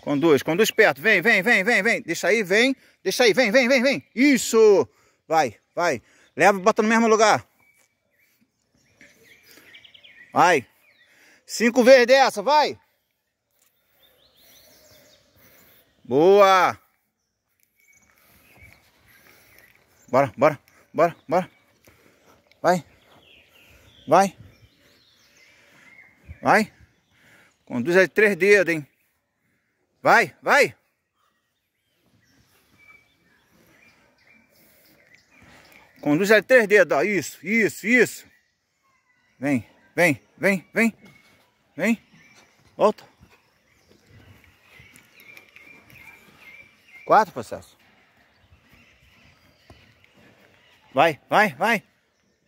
Conduz, conduz perto. Vem, vem, vem, vem, vem. Deixa aí, vem. Deixa aí, vem, vem, vem, vem. Isso! Vai, vai. Leva e bota no mesmo lugar. Vai. Cinco vezes dessa, vai. Boa. Bora, bora, bora, bora. Vai. Vai. Vai. Conduz aí três dedos, hein. Vai, vai! Conduz ele três dedos, ó. Isso, isso, isso. Vem, vem, vem, vem. Vem. Volta. Quatro, processo. Vai, vai, vai.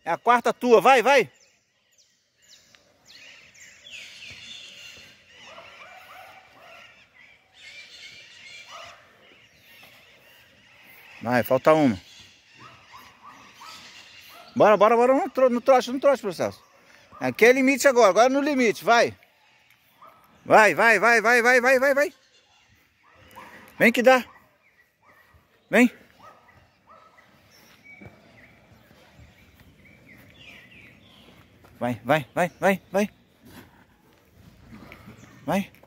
É a quarta tua, vai, vai. Vai, falta uma. Bora, bora, bora. Não, tro não trote, não trote, processo. Aqui é limite agora. Agora é no limite. Vai. Vai, vai, vai, vai, vai, vai, vai, vai. Vem que dá. Vem. Vai, vai, vai, vai, vai. Vai.